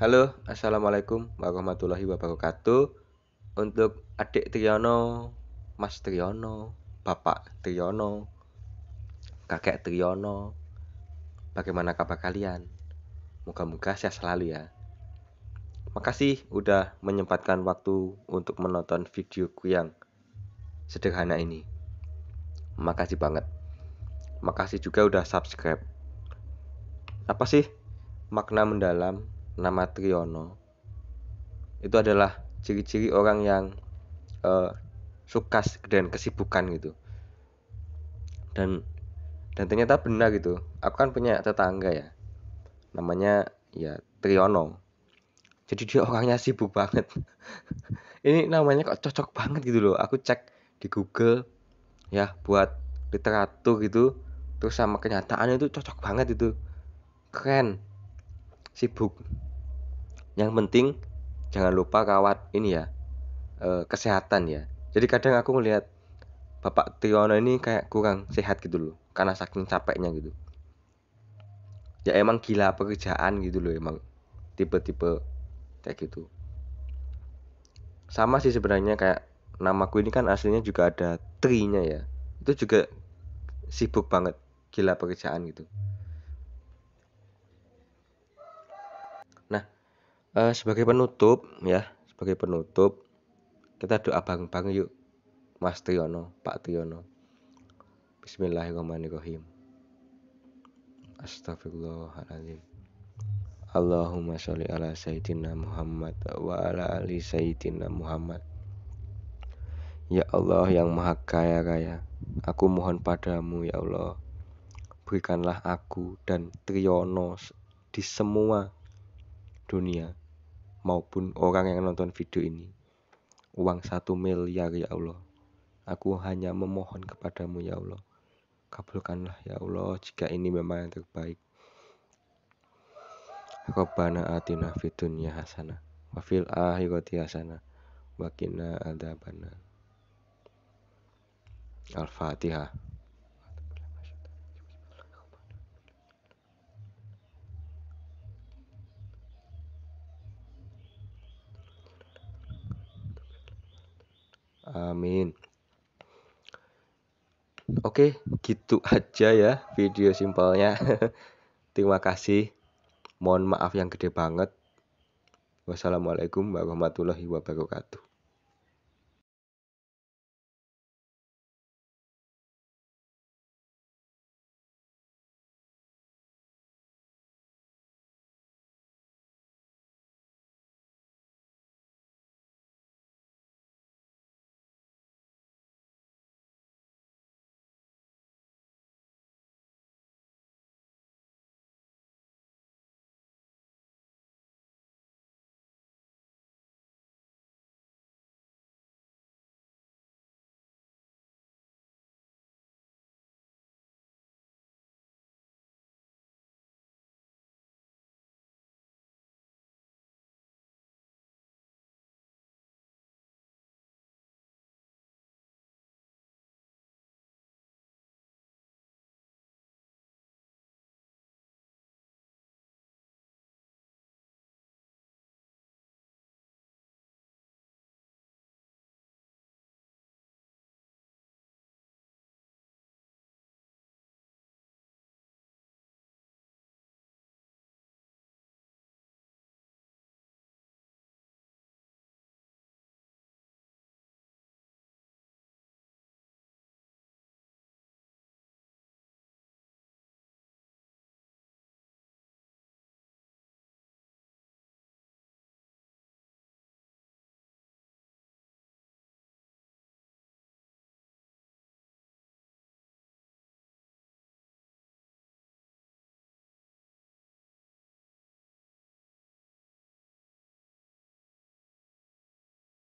Halo, Assalamualaikum warahmatullahi wabarakatuh Untuk adik Triyono, Mas Triyono, Bapak Triyono, Kakek Triyono Bagaimana kabar kalian? Moga-moga sehat selalu ya Makasih udah menyempatkan waktu untuk menonton videoku yang sederhana ini Makasih banget Makasih juga udah subscribe Apa sih makna mendalam nama Triyono itu adalah ciri-ciri orang yang uh, suka dan kesibukan gitu dan dan ternyata benar gitu aku kan punya tetangga ya namanya ya Triyono jadi dia orangnya sibuk banget ini namanya kok cocok banget gitu loh aku cek di Google ya buat literatur gitu terus sama kenyataannya itu cocok banget itu keren sibuk yang penting jangan lupa kawat ini ya e, kesehatan ya jadi kadang aku ngelihat bapak Tiono ini kayak kurang sehat gitu loh karena saking capeknya gitu ya emang gila pekerjaan gitu loh emang tipe-tipe kayak gitu sama sih sebenarnya kayak namaku ini kan aslinya juga ada trinya ya itu juga sibuk banget gila pekerjaan gitu uh, sebagai penutup ya sebagai penutup kita doa bang bang yuk Mas Triyono Pak Triyono Bismillahirrahmanirrahim Astagfirullahaladzim Allahumma sholli ala sayyidina Muhammad wa ala ali sayyidina Muhammad Ya Allah yang maha kaya raya Aku mohon padamu ya Allah Berikanlah aku dan Triono di semua dunia maupun orang yang nonton video ini. Uang satu miliar ya, ya Allah. Aku hanya memohon kepadamu ya Allah. Kabulkanlah ya Allah jika ini memang yang terbaik. Rabbana atina fid hasana hasanah wa fil akhirati HASANA wa qina adzabannar. Al-Fatihah. Amin. Oke, gitu aja ya video simpelnya. Terima kasih. Mohon maaf yang gede banget. Wassalamualaikum warahmatullahi wabarakatuh.